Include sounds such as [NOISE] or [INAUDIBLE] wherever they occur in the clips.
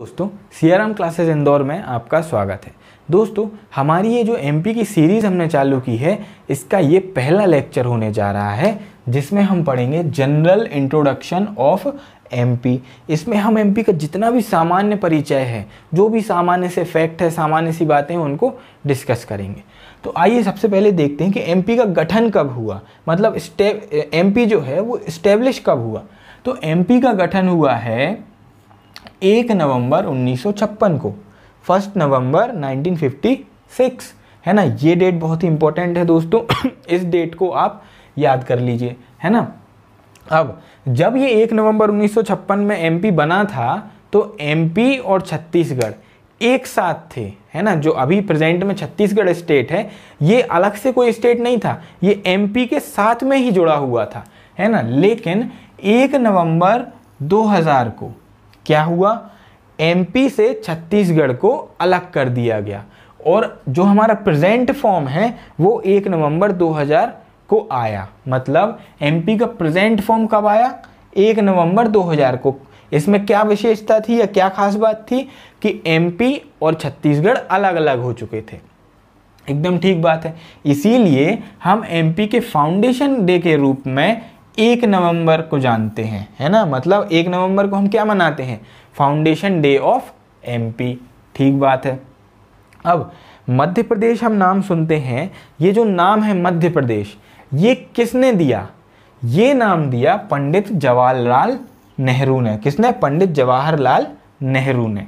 दोस्तों सियाराम क्लासेस इंदौर में आपका स्वागत है दोस्तों हमारी ये जो एमपी की सीरीज़ हमने चालू की है इसका ये पहला लेक्चर होने जा रहा है जिसमें हम पढ़ेंगे जनरल इंट्रोडक्शन ऑफ एमपी इसमें हम एमपी का जितना भी सामान्य परिचय है जो भी सामान्य से फैक्ट है सामान्य सी बातें हैं उनको डिस्कस करेंगे तो आइए सबसे पहले देखते हैं कि एम का गठन कब हुआ मतलब एम जो है वो इस्टेब्लिश कब हुआ तो एम का गठन हुआ है एक नवंबर 1956 को फर्स्ट नवंबर 1956 है ना ये डेट बहुत ही इंपॉर्टेंट है दोस्तों [COUGHS] इस डेट को आप याद कर लीजिए है ना अब जब ये एक नवंबर 1956 में एमपी बना था तो एमपी और छत्तीसगढ़ एक साथ थे है ना जो अभी प्रेजेंट में छत्तीसगढ़ स्टेट है ये अलग से कोई स्टेट नहीं था ये एमपी के साथ में ही जुड़ा हुआ था है ना लेकिन एक नवंबर 2000 को क्या हुआ एमपी से छत्तीसगढ़ को अलग कर दिया गया और जो हमारा प्रेजेंट फॉर्म है वो एक नवंबर 2000 को आया मतलब एमपी का प्रेजेंट फॉर्म कब आया एक नवंबर 2000 को इसमें क्या विशेषता थी या क्या खास बात थी कि एमपी और छत्तीसगढ़ अलग अलग हो चुके थे एकदम ठीक बात है इसीलिए हम एमपी के फाउंडेशन डे के रूप में एक नवंबर को जानते हैं है ना मतलब एक नवंबर को हम क्या मनाते हैं फाउंडेशन डे ऑफ एमपी ठीक बात है अब मध्य प्रदेश हम नाम सुनते हैं ये जो नाम है मध्य प्रदेश ये किसने दिया ये नाम दिया पंडित जवाहरलाल नेहरू ने किसने पंडित जवाहरलाल नेहरू ने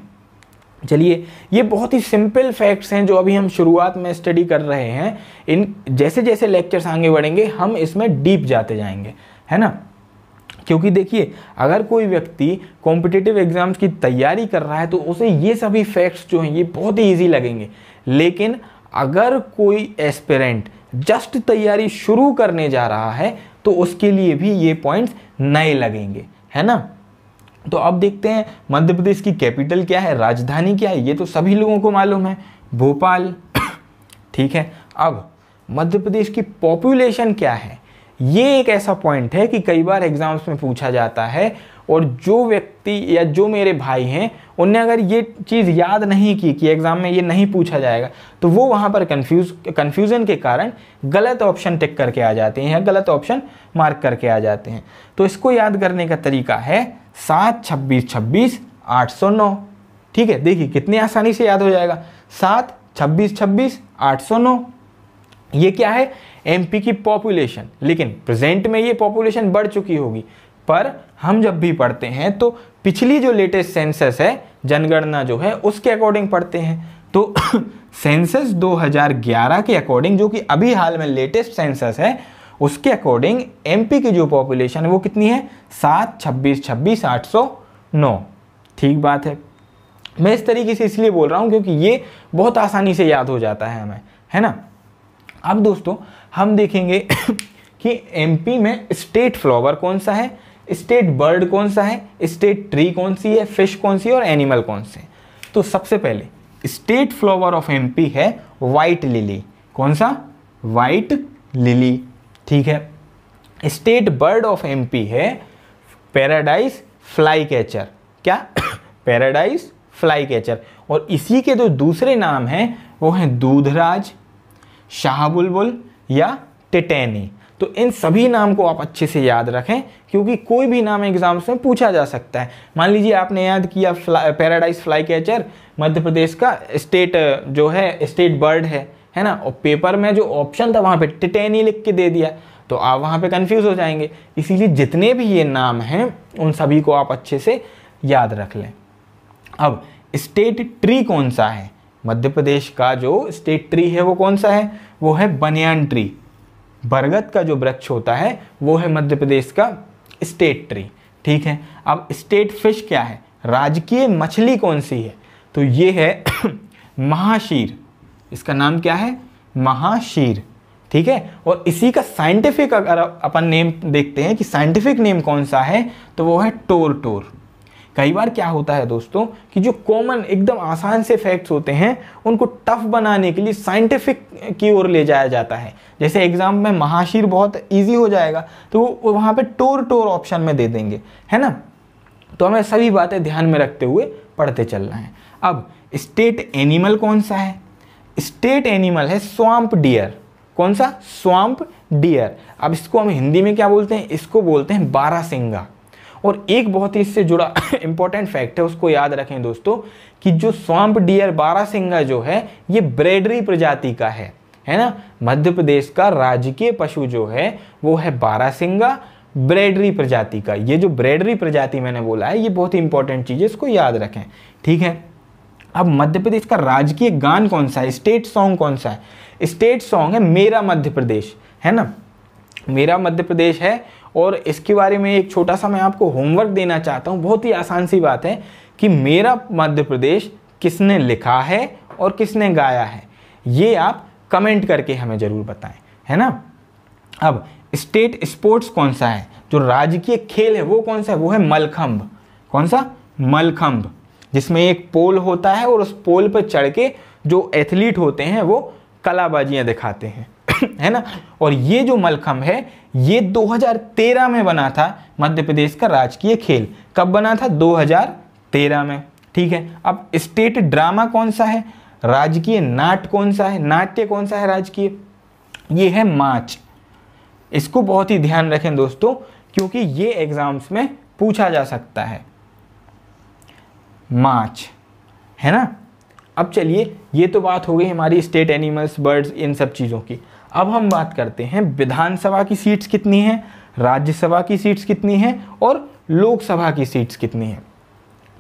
चलिए ये बहुत ही सिंपल फैक्ट्स हैं जो अभी हम शुरुआत में स्टडी कर रहे हैं इन जैसे जैसे लेक्चर्स आगे बढ़ेंगे हम इसमें डीप जाते जाएंगे है ना क्योंकि देखिए अगर कोई व्यक्ति कॉम्पिटिटिव एग्जाम्स की तैयारी कर रहा है तो उसे ये सभी फैक्ट्स जो हैं ये बहुत ही ईजी लगेंगे लेकिन अगर कोई एस्पेरेंट जस्ट तैयारी शुरू करने जा रहा है तो उसके लिए भी ये पॉइंट्स नए लगेंगे है ना तो अब देखते हैं मध्य प्रदेश की कैपिटल क्या है राजधानी क्या है ये तो सभी लोगों को मालूम है भोपाल [COUGHS] ठीक है अब मध्य प्रदेश की पॉपुलेशन क्या है ये एक ऐसा पॉइंट है कि कई बार एग्ज़ाम्स में पूछा जाता है और जो व्यक्ति या जो मेरे भाई हैं उनने अगर ये चीज़ याद नहीं की कि एग्ज़ाम में ये नहीं पूछा जाएगा तो वो वहाँ पर कंफ्यूज कन्फ्यूज़न के कारण गलत ऑप्शन टिक करके आ जाते हैं या गलत ऑप्शन मार्क करके आ जाते हैं तो इसको याद करने का तरीका है सात छब्बीस छब्बीस आठ सौ नौ ठीक है देखिए कितनी आसानी से याद हो जाएगा सात छब्बीस छब्बीस आठ सौ नौ ये क्या है एमपी की पॉपुलेशन लेकिन प्रेजेंट में ये पॉपुलेशन बढ़ चुकी होगी पर हम जब भी पढ़ते हैं तो पिछली जो लेटेस्ट सेंसस है जनगणना जो है उसके अकॉर्डिंग पढ़ते हैं तो सेंसस [COUGHS] 2011 के अकॉर्डिंग जो कि अभी हाल में लेटेस्ट सेंसस है उसके अकॉर्डिंग एमपी की जो पॉपुलेशन है वो कितनी है सात छब्बीस छब्बीस आठ सौ नौ ठीक बात है मैं इस तरीके से इसलिए बोल रहा हूँ क्योंकि ये बहुत आसानी से याद हो जाता है हमें है ना अब दोस्तों हम देखेंगे [COUGHS] कि एमपी में स्टेट फ्लावर कौन सा है स्टेट बर्ड कौन सा है स्टेट ट्री कौन सी है फिश कौन सी है और एनिमल कौन से तो सबसे पहले स्टेट फ्लावर ऑफ एमपी है वाइट लिली कौन सा वाइट लिली ठीक है स्टेट बर्ड ऑफ एमपी है पैराडाइज फ्लाई कैचर क्या पैराडाइज फ्लाई कैचर और इसी के जो दूसरे नाम हैं वो हैं दूधराज शाह बुलबुल या टिटेनी तो इन सभी नाम को आप अच्छे से याद रखें क्योंकि कोई भी नाम एग्जाम्स में पूछा जा सकता है मान लीजिए आपने याद किया फ्ला, paradise flycatcher Madhya Pradesh का स्टेट जो है स्टेट बर्ड है है ना और पेपर में जो ऑप्शन था वहाँ पे टिटेनी लिख के दे दिया तो आप वहाँ पे कंफ्यूज हो जाएंगे इसीलिए जितने भी ये नाम हैं उन सभी को आप अच्छे से याद रख लें अब स्टेट ट्री कौन सा है मध्य प्रदेश का जो स्टेट ट्री है वो कौन सा है वो है बनियान ट्री बरगद का जो वृक्ष होता है वो है मध्य प्रदेश का स्टेट ट्री ठीक है अब स्टेट फिश क्या है राजकीय मछली कौन सी है तो ये है [COUGHS] महाशीर इसका नाम क्या है महाशीर ठीक है और इसी का साइंटिफिक अगर अपन नेम देखते हैं कि साइंटिफिक नेम कौन सा है तो वो है टोर टोर कई बार क्या होता है दोस्तों कि जो कॉमन एकदम आसान से फैक्ट्स होते हैं उनको टफ बनाने के लिए साइंटिफिक की ओर ले जाया जाता है जैसे एग्ज़ाम में महाशीर बहुत ईजी हो जाएगा तो वो वहाँ पर टोर टोर ऑप्शन में दे देंगे है ना तो हमें सभी बातें ध्यान में रखते हुए पढ़ते चलना है अब स्टेट एनिमल कौन सा है स्टेट एनिमल है स्वाम्प डियर कौन सा स्वाम्प डियर अब इसको हम हिंदी में क्या बोलते हैं इसको बोलते हैं बारा सिंगा और एक बहुत ही इससे जुड़ा इंपॉर्टेंट [COUGHS] फैक्ट है उसको याद रखें दोस्तों कि जो स्वाम्प डियर बारासिंगा जो है ये ब्रेडरी प्रजाति का है है ना मध्य प्रदेश का राजकीय पशु जो है वो है बारासिंगा ब्रेडरी प्रजाति का ये जो ब्रेडरी प्रजाति मैंने बोला है ये बहुत ही इंपॉर्टेंट चीज़ है इसको याद रखें ठीक है अब मध्य प्रदेश का राजकीय गान कौन सा है स्टेट सॉन्ग कौन सा है स्टेट सॉन्ग है मेरा मध्य प्रदेश है ना मेरा मध्य प्रदेश है और इसके बारे में एक छोटा सा मैं आपको होमवर्क देना चाहता हूँ बहुत ही आसान सी बात है कि मेरा मध्य प्रदेश किसने लिखा है और किसने गाया है ये आप कमेंट करके हमें ज़रूर बताएं है ना अब स्टेट स्पोर्ट्स कौन सा है जो राजकीय खेल है वो कौन सा है वो है मलखम्ब कौन सा मलखम्ब जिसमें एक पोल होता है और उस पोल पर चढ़ के जो एथलीट होते हैं वो कलाबाजियाँ दिखाते हैं है ना और ये जो मलखम है ये 2013 में बना था मध्य प्रदेश का राजकीय खेल कब बना था 2013 में ठीक है अब स्टेट ड्रामा कौन सा है राजकीय नाट कौन सा है नाट्य कौन सा है राजकीय ये है माच इसको बहुत ही ध्यान रखें दोस्तों क्योंकि ये एग्ज़ाम्स में पूछा जा सकता है माच है ना अब चलिए ये तो बात हो गई हमारी स्टेट एनिमल्स बर्ड्स इन सब चीज़ों की अब हम बात करते हैं विधानसभा की सीट्स कितनी हैं राज्यसभा की सीट्स कितनी हैं और लोकसभा की सीट्स कितनी हैं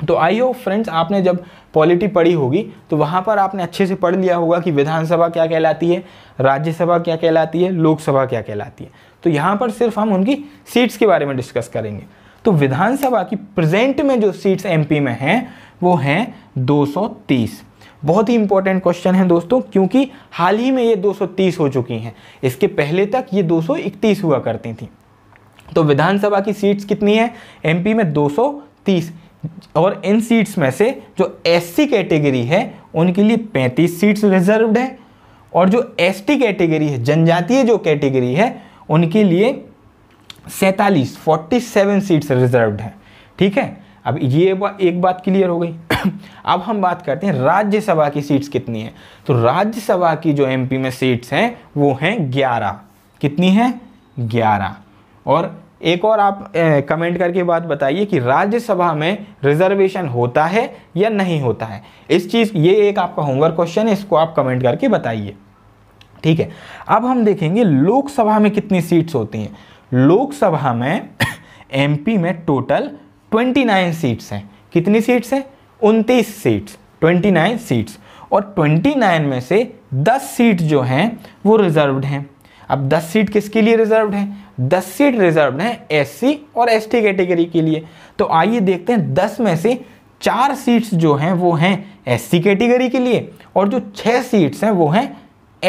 तो आई होप फ्रेंड्स आपने जब पॉलिटी पढ़ी होगी तो वहाँ पर आपने अच्छे से पढ़ लिया होगा कि विधानसभा क्या कहलाती है राज्यसभा क्या कहलाती है लोकसभा क्या कहलाती है तो यहाँ पर सिर्फ हम उनकी सीट्स के बारे में डिस्कस करेंगे तो विधानसभा की प्रेजेंट में जो सीट्स एमपी में हैं वो हैं 230 बहुत ही इंपॉर्टेंट क्वेश्चन है दोस्तों क्योंकि हाल ही में ये 230 हो चुकी हैं इसके पहले तक ये 231 हुआ करती थी तो विधानसभा की सीट्स कितनी है एमपी में 230 और इन सीट्स में से जो एससी कैटेगरी है उनके लिए 35 सीट्स रिजर्व है और जो एसटी कैटेगरी है जनजातीय जो कैटेगरी है उनके लिए सैतालीस फोर्टी सेवन सीट्स रिजर्व हैं ठीक है अब ये एक बात क्लियर हो गई अब हम बात करते हैं राज्यसभा की सीट्स कितनी है तो राज्यसभा की जो एमपी में सीट्स हैं वो हैं ग्यारह कितनी है ग्यारह और एक और आप ए, कमेंट करके बात बताइए कि राज्यसभा में रिजर्वेशन होता है या नहीं होता है इस चीज़ ये एक आपका होमवर्क क्वेश्चन है इसको आप कमेंट करके बताइए ठीक है अब हम देखेंगे लोकसभा में कितनी सीट्स होती हैं लोकसभा में एमपी [CLEARS THROAT] में टोटल 29 सीट्स हैं कितनी सीट्स हैं उनतीस सीट्स 29 सीट्स और 29 में से 10 सीट जो हैं वो रिजर्व हैं अब 10 सीट किसके लिए रिजर्व हैं 10 सीट रिजर्व हैं एससी और एसटी कैटेगरी के लिए तो आइए देखते हैं 10 में से चार सीट्स जो हैं वो हैं एससी कैटेगरी के लिए और जो छः सीट्स हैं वो हैं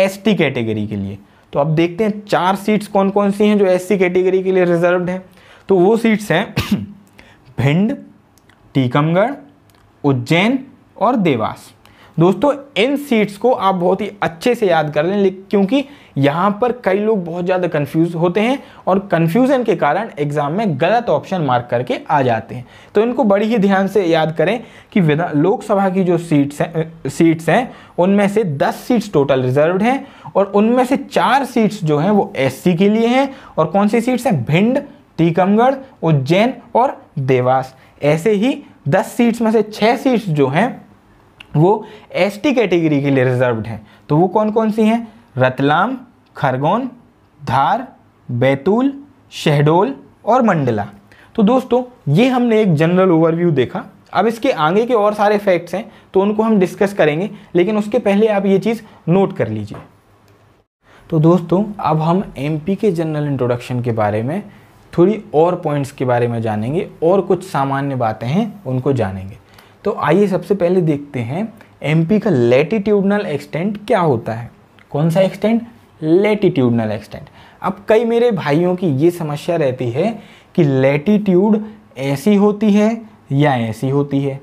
एसटी कैटेगरी के लिए तो अब देखते हैं चार सीट्स कौन कौन सी हैं जो एससी कैटेगरी के लिए रिजर्व हैं तो वो सीट्स हैं [COUGHS] भिंड टीकमगढ़ उज्जैन और देवास दोस्तों इन सीट्स को आप बहुत ही अच्छे से याद कर लें क्योंकि यहाँ पर कई लोग बहुत ज़्यादा कंफ्यूज होते हैं और कंफ्यूजन के कारण एग्जाम में गलत ऑप्शन मार्क करके आ जाते हैं तो इनको बड़ी ही ध्यान से याद करें कि विधान लोकसभा की जो सीट्स हैं सीट्स हैं उनमें से 10 सीट्स टोटल रिजर्व हैं और उनमें से चार सीट्स जो हैं वो एस के लिए हैं और कौन सी सीट्स हैं भिंड टीकमगढ़ उज्जैन और देवास ऐसे ही दस सीट्स में से छः सीट्स जो हैं वो एसटी कैटेगरी के लिए रिजर्व्ड हैं तो वो कौन कौन सी हैं रतलाम खरगोन धार बैतूल शहडोल और मंडला तो दोस्तों ये हमने एक जनरल ओवरव्यू देखा अब इसके आगे के और सारे फैक्ट्स हैं तो उनको हम डिस्कस करेंगे लेकिन उसके पहले आप ये चीज़ नोट कर लीजिए तो दोस्तों अब हम एमपी के जनरल इंट्रोडक्शन के बारे में थोड़ी और पॉइंट्स के बारे में जानेंगे और कुछ सामान्य बातें हैं उनको जानेंगे तो आइए सबसे पहले देखते हैं एम का लेटिट्यूडनल एक्सटेंट क्या होता है कौन सा एक्सटेंट लेटिट्यूडनल एक्सटेंट अब कई मेरे भाइयों की ये समस्या रहती है कि लेटिट्यूड ऐसी होती है या ऐसी होती है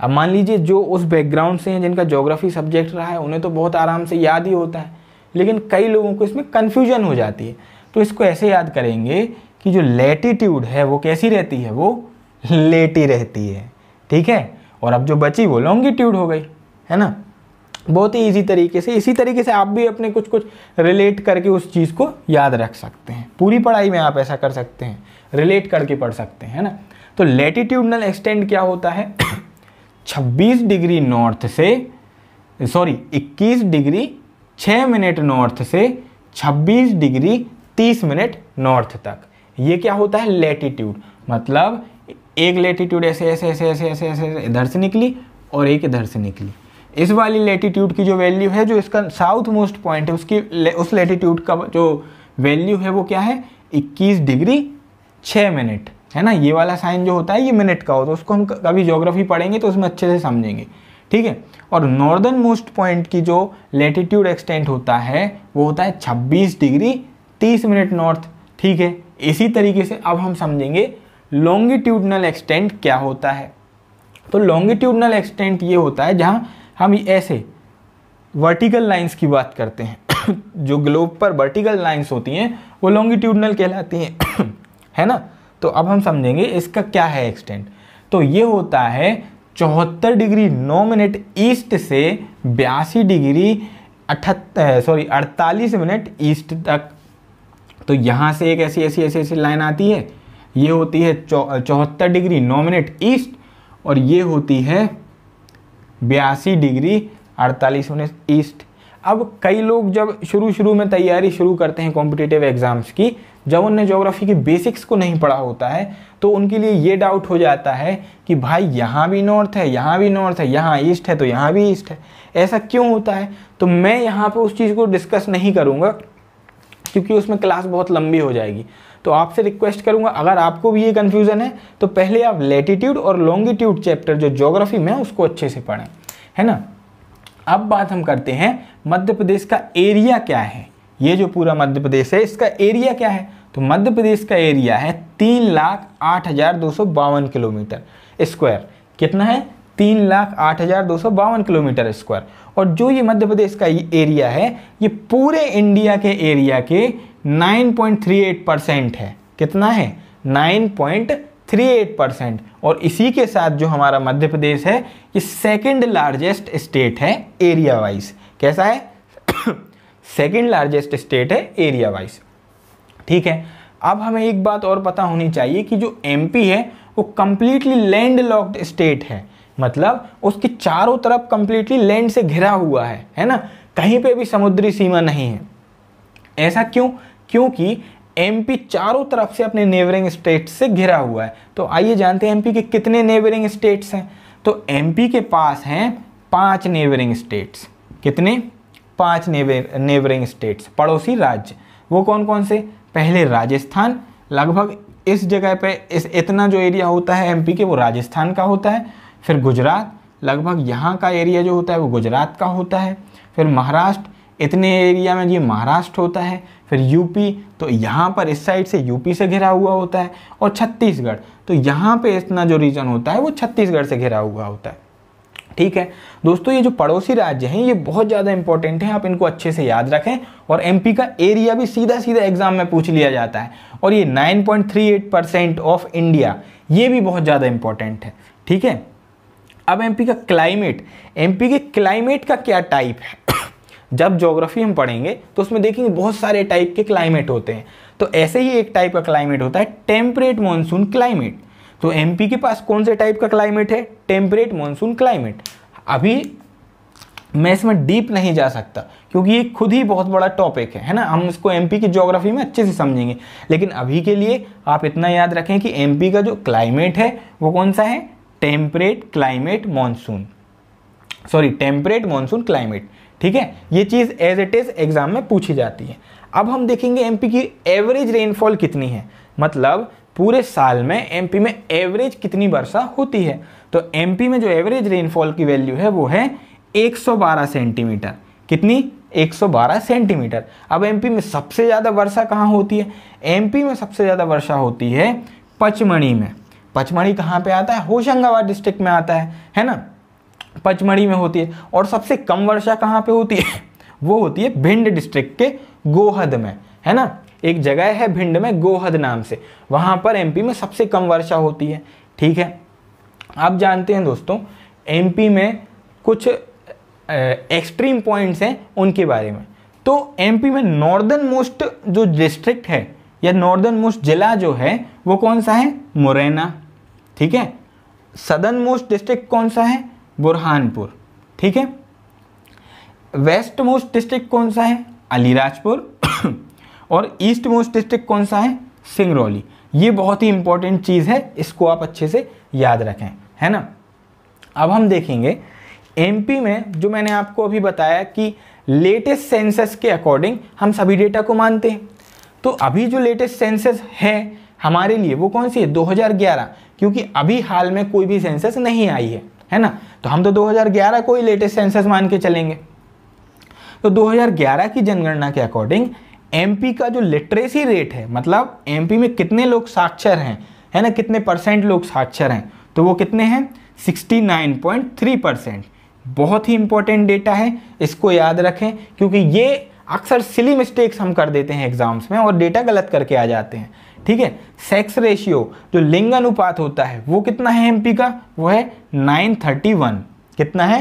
अब मान लीजिए जो उस बैकग्राउंड से हैं जिनका जोग्राफी सब्जेक्ट रहा है उन्हें तो बहुत आराम से याद ही होता है लेकिन कई लोगों को इसमें कन्फ्यूजन हो जाती है तो इसको ऐसे याद करेंगे कि जो लेटीट्यूड है वो कैसी रहती है वो लेटी रहती है ठीक है और अब जो बची वो लॉन्गिट्यूड हो गई है ना बहुत ही इजी तरीके से इसी तरीके से आप भी अपने कुछ कुछ रिलेट करके उस चीज़ को याद रख सकते हैं पूरी पढ़ाई में आप ऐसा कर सकते हैं रिलेट करके पढ़ सकते हैं है ना तो लेटीट्यूडनल एक्सटेंड क्या होता है 26 [COUGHS] डिग्री नॉर्थ से सॉरी 21 डिग्री 6 मिनट नॉर्थ से 26 डिग्री 30 मिनट नॉर्थ तक ये क्या होता है लेटीट्यूड मतलब एक लेटीट्यूड ऐसे ऐसे ऐसे ऐसे ऐसे ऐसे इधर से निकली और एक इधर से निकली इस वाली लेटीट्यूड की जो वैल्यू है जो इसका साउथ मोस्ट पॉइंट है उसकी ले, उस लेटीट्यूड का जो वैल्यू है वो क्या है 21 डिग्री 6 मिनट है ना ये वाला साइन जो होता है ये मिनट का होता तो है उसको हम कभी ज्योग्राफी पढ़ेंगे तो उसमें अच्छे से समझेंगे ठीक है और नॉर्दर्न मोस्ट पॉइंट की जो लेटीट्यूड एक्सटेंट होता है वो होता है 26 डिग्री 30 मिनट नॉर्थ ठीक है इसी तरीके से अब हम समझेंगे लॉन्गिट्यूडनल एक्सटेंट क्या होता है तो लॉन्गिट्यूडनल एक्सटेंट ये होता है जहाँ हम ऐसे वर्टिकल लाइंस की बात करते हैं [COUGHS] जो ग्लोब पर वर्टिकल लाइंस होती हैं वो लॉन्गिट्यूडनल कहलाती हैं [COUGHS] है ना तो अब हम समझेंगे इसका क्या है एक्सटेंट तो ये होता है चौहत्तर डिग्री नौ मिनट ईस्ट से बयासी डिग्री अठहत्तर सॉरी अड़तालीस मिनट ईस्ट तक तो यहाँ से एक ऐसी ऐसी ऐसी ऐसी लाइन आती है ये होती है चौहत्तर डिग्री नॉमिनेट ईस्ट और ये होती है बयासी डिग्री अड़तालीस मिनट ईस्ट अब कई लोग जब शुरू शुरू में तैयारी शुरू करते हैं कॉम्पिटेटिव एग्ज़ाम्स की जब उनने जोग्राफ़ी के बेसिक्स को नहीं पढ़ा होता है तो उनके लिए ये डाउट हो जाता है कि भाई यहाँ भी नॉर्थ है यहाँ भी नॉर्थ है यहाँ ईस्ट है तो यहाँ भी ईस्ट है ऐसा क्यों होता है तो मैं यहाँ पर उस चीज़ को डिस्कस नहीं करूँगा क्योंकि उसमें क्लास बहुत लंबी हो जाएगी तो आपसे रिक्वेस्ट करूंगा अगर आपको भी ये कन्फ्यूज़न है तो पहले आप लेटीट्यूड और लॉन्गिट्यूड चैप्टर जो जोग्राफी में है उसको अच्छे से पढ़ें है ना अब बात हम करते हैं मध्य प्रदेश का एरिया क्या है ये जो पूरा मध्य प्रदेश है इसका एरिया क्या है तो मध्य प्रदेश का एरिया है तीन लाख आठ हज़ार दो सौ बावन किलोमीटर स्क्वायर कितना है तीन लाख आठ हज़ार दो सौ बावन किलोमीटर स्क्वायर और जो ये मध्य प्रदेश का ये एरिया है ये पूरे इंडिया के एरिया के 9.38 परसेंट है कितना है 9.38 परसेंट और इसी के साथ जो हमारा मध्य प्रदेश है ये सेकंड लार्जेस्ट स्टेट है एरिया वाइज कैसा है सेकंड लार्जेस्ट स्टेट है एरिया वाइज ठीक है अब हमें एक बात और पता होनी चाहिए कि जो एमपी है वो कम्प्लीटली लैंड लॉक्ड स्टेट है मतलब उसके चारों तरफ कंप्लीटली लैंड से घिरा हुआ है है ना कहीं पे भी समुद्री सीमा नहीं है ऐसा क्यों क्योंकि एमपी चारों तरफ से अपने नेबरिंग स्टेट से घिरा हुआ है तो आइए जानते हैं एमपी के कितने नेबरिंग स्टेट्स हैं तो एमपी के पास हैं पांच नेबरिंग स्टेट्स कितने पांच नेबरिंग स्टेट्स पड़ोसी राज्य वो कौन कौन से पहले राजस्थान लगभग इस जगह पे इस इतना जो एरिया होता है एमपी के वो राजस्थान का होता है फिर गुजरात लगभग यहाँ का एरिया जो होता है वो गुजरात का होता है फिर महाराष्ट्र इतने एरिया में ये महाराष्ट्र होता है फिर यूपी तो यहाँ पर इस साइड से यूपी से घिरा हुआ होता है और छत्तीसगढ़ तो यहाँ पे इतना जो रीजन होता है वो छत्तीसगढ़ से घिरा हुआ होता है ठीक है दोस्तों ये जो पड़ोसी राज्य हैं ये बहुत ज़्यादा इंपॉर्टेंट हैं आप इनको अच्छे से याद रखें और एम का एरिया भी सीधा सीधा एग्जाम में पूछ लिया जाता है और ये नाइन परसेंट ऑफ इंडिया ये भी बहुत ज़्यादा इंपॉर्टेंट है ठीक है अब एमपी का क्लाइमेट एमपी के क्लाइमेट का क्या टाइप है [COUGHS] जब जोग्राफी हम पढ़ेंगे तो उसमें देखेंगे बहुत सारे टाइप के क्लाइमेट होते हैं तो ऐसे ही एक टाइप का क्लाइमेट होता है टेम्परेट मानसून क्लाइमेट तो एमपी के पास कौन से टाइप का क्लाइमेट है टेम्परेट मानसून क्लाइमेट अभी मैं इसमें डीप नहीं जा सकता क्योंकि ये खुद ही बहुत बड़ा टॉपिक है है ना हम इसको एमपी की ज्योग्राफी में अच्छे से समझेंगे लेकिन अभी के लिए आप इतना याद रखें कि एमपी का जो क्लाइमेट है वो कौन सा है temperate climate monsoon sorry temperate monsoon climate ठीक है ये चीज़ एज इट इज़ एग्जाम में पूछी जाती है अब हम देखेंगे एमपी की एवरेज रेनफॉल कितनी है मतलब पूरे साल में एमपी में एवरेज कितनी वर्षा होती है तो एमपी में जो एवरेज रेनफॉल की वैल्यू है वो है 112 सेंटीमीटर कितनी 112 सेंटीमीटर अब एमपी में सबसे ज़्यादा वर्षा कहाँ होती है एमपी में सबसे ज़्यादा वर्षा होती है पचमणी में पचमढ़ी कहाँ पे आता है होशंगाबाद डिस्ट्रिक्ट में आता है है ना पचमढ़ी में होती है और सबसे कम वर्षा कहाँ पे होती है [LAUGHS] वो होती है भिंड डिस्ट्रिक्ट के गोहद में है ना एक जगह है भिंड में गोहद नाम से वहाँ पर एमपी में सबसे कम वर्षा होती है ठीक है आप जानते हैं दोस्तों एम में कुछ एक्सट्रीम पॉइंट्स हैं उनके बारे में तो एम में नॉर्दर्न मोस्ट जो डिस्ट्रिक्ट है या नॉर्दर्न मोस्ट जिला जो है वो कौन सा है मुरैना ठीक है सदर्न मोस्ट डिस्ट्रिक्ट कौन सा है बुरहानपुर ठीक है वेस्ट मोस्ट डिस्ट्रिक्ट कौन सा है अलीराजपुर [COUGHS] और ईस्ट मोस्ट डिस्ट्रिक्ट कौन सा है सिंगरौली ये बहुत ही इंपॉर्टेंट चीज़ है इसको आप अच्छे से याद रखें है ना अब हम देखेंगे एमपी में जो मैंने आपको अभी बताया कि लेटेस्ट सेंसस के अकॉर्डिंग हम सभी डेटा को मानते हैं तो अभी जो लेटेस्ट सेंसस है हमारे लिए वो कौन सी है 2011 क्योंकि अभी हाल में कोई भी सेंसस नहीं आई है है ना तो हम तो 2011 को ही लेटेस्ट सेंसस मान के चलेंगे तो 2011 की जनगणना के अकॉर्डिंग एमपी का जो लिटरेसी रेट है मतलब एमपी में कितने लोग साक्षर हैं है ना कितने परसेंट लोग साक्षर हैं तो वो कितने हैं सिक्सटी परसेंट बहुत ही इंपॉर्टेंट डेटा है इसको याद रखें क्योंकि ये अक्सर सिली मिस्टेक्स हम कर देते हैं एग्जाम्स में और डेटा गलत करके आ जाते हैं ठीक है सेक्स रेशियो जो लिंग अनुपात होता है वो कितना है एमपी का वो है वन कितना है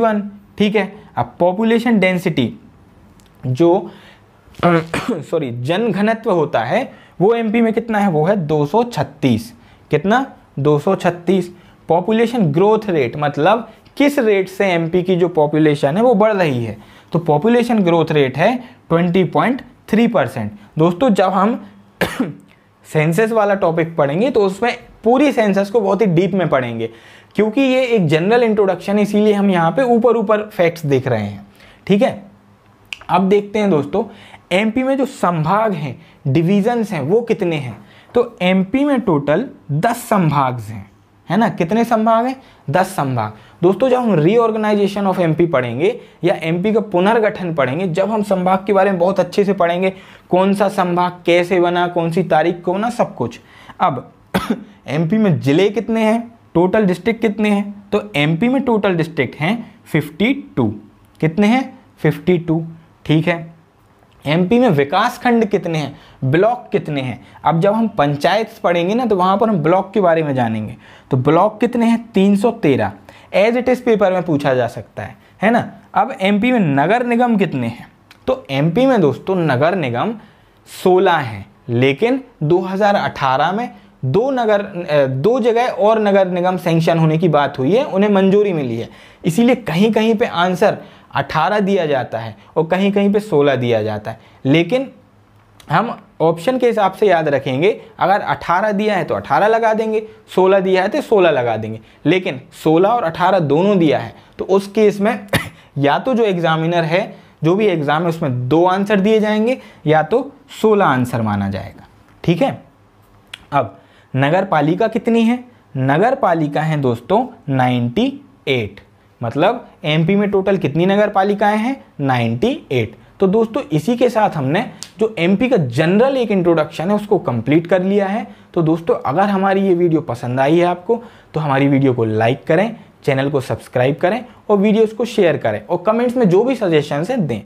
वन ठीक है अब पॉपुलेशन डेंसिटी जो सॉरी [COUGHS] जन घनत्व होता है वो एमपी में कितना है वो है दो सौ छत्तीस कितना दो सौ छत्तीस पॉपुलेशन ग्रोथ रेट मतलब किस रेट से एमपी की जो पॉपुलेशन है वो बढ़ रही है तो पॉपुलेशन ग्रोथ रेट है ट्वेंटी पॉइंट थ्री परसेंट दोस्तों जब हम सेंसेस [COUGHS] वाला टॉपिक पढ़ेंगे तो उसमें पूरी सेंसेस को बहुत ही डीप में पढ़ेंगे क्योंकि ये एक जनरल इंट्रोडक्शन है इसीलिए हम यहाँ पे ऊपर ऊपर फैक्ट्स देख रहे हैं ठीक है अब देखते हैं दोस्तों एमपी में जो संभाग हैं डिविजन्स हैं वो कितने हैं तो एमपी में टोटल दस संभाग हैं है ना कितने संभाग हैं दस संभाग दोस्तों जब हम रीऑर्गेनाइजेशन ऑफ एमपी पढ़ेंगे या एमपी का पुनर्गठन पढ़ेंगे जब हम संभाग के बारे में बहुत अच्छे से पढ़ेंगे कौन सा संभाग कैसे बना कौन सी तारीख को बना सब कुछ अब एमपी [COUGHS] में ज़िले कितने हैं टोटल डिस्ट्रिक्ट कितने हैं तो एमपी में टोटल डिस्ट्रिक्ट हैं 52 कितने हैं 52 ठीक है एमपी में विकास खंड कितने हैं ब्लॉक कितने हैं अब जब हम पंचायत पढ़ेंगे ना तो वहाँ पर हम ब्लॉक के बारे में जानेंगे तो ब्लॉक कितने हैं 313 एज इट इज़ पेपर में पूछा जा सकता है है ना अब एमपी में नगर निगम कितने हैं तो एमपी में दोस्तों नगर निगम 16 हैं लेकिन 2018 में दो नगर दो जगह और नगर निगम सेंक्शन होने की बात हुई है उन्हें मंजूरी मिली है इसीलिए कहीं कहीं पे आंसर अठारह दिया जाता है और कहीं कहीं पे सोलह दिया जाता है लेकिन हम ऑप्शन के हिसाब से याद रखेंगे अगर 18 दिया है तो 18 लगा देंगे 16 दिया है तो 16 लगा देंगे लेकिन 16 और 18 दोनों दिया है तो उस केस में [COUGHS] या तो जो एग्ज़ामिनर है जो भी एग्ज़ाम है उसमें दो आंसर दिए जाएंगे या तो 16 आंसर माना जाएगा ठीक है अब नगर पालिका कितनी है नगर पालिका हैं दोस्तों नाइन्टी एट मतलब एमपी में टोटल कितनी नगर पालिकाएँ हैं 98 तो दोस्तों इसी के साथ हमने जो एमपी का जनरल एक इंट्रोडक्शन है उसको कंप्लीट कर लिया है तो दोस्तों अगर हमारी ये वीडियो पसंद आई है आपको तो हमारी वीडियो को लाइक करें चैनल को सब्सक्राइब करें और वीडियोस को शेयर करें और कमेंट्स में जो भी सजेशंस हैं दें